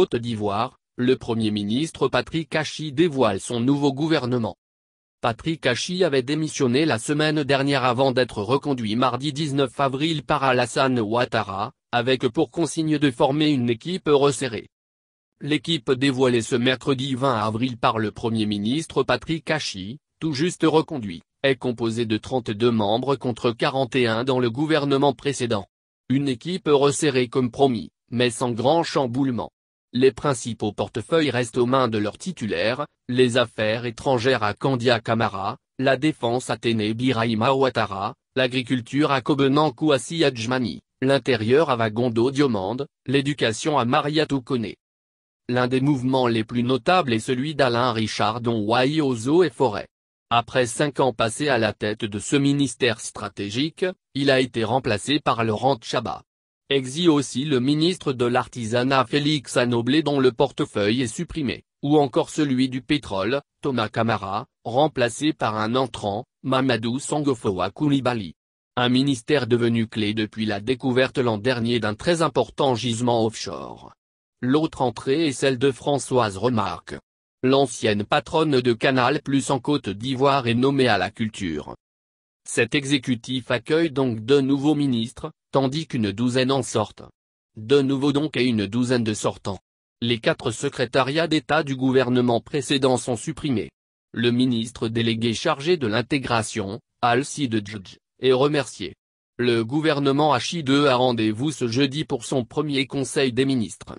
Côte d'Ivoire, le Premier ministre Patrick Hachi dévoile son nouveau gouvernement. Patrick Hachi avait démissionné la semaine dernière avant d'être reconduit mardi 19 avril par Alassane Ouattara, avec pour consigne de former une équipe resserrée. L'équipe dévoilée ce mercredi 20 avril par le Premier ministre Patrick Hachi, tout juste reconduit, est composée de 32 membres contre 41 dans le gouvernement précédent. Une équipe resserrée comme promis, mais sans grand chamboulement les principaux portefeuilles restent aux mains de leurs titulaires, les affaires étrangères à Kandia Camara, la défense à Ténébiraïma Ouattara, l'agriculture à Kobenan Kouassi l'intérieur à Vagondo Diomande, l'éducation à Maria Toukone. L'un des mouvements les plus notables est celui d'Alain Richard dont Ozo et Forêt. Après cinq ans passés à la tête de ce ministère stratégique, il a été remplacé par Laurent Chabat. Exit aussi le ministre de l'Artisanat Félix Anoblé dont le portefeuille est supprimé, ou encore celui du pétrole, Thomas Camara, remplacé par un entrant, Mamadou Sangofoa Koulibaly. Un ministère devenu clé depuis la découverte l'an dernier d'un très important gisement offshore. L'autre entrée est celle de Françoise Remarque. L'ancienne patronne de Canal Plus en Côte d'Ivoire est nommée à la culture. Cet exécutif accueille donc deux nouveaux ministres, tandis qu'une douzaine en sortent. De nouveau donc et une douzaine de sortants. Les quatre secrétariats d'État du gouvernement précédent sont supprimés. Le ministre délégué chargé de l'intégration, Alcide judge est remercié. Le gouvernement Hachi 2 a rendez-vous ce jeudi pour son premier conseil des ministres.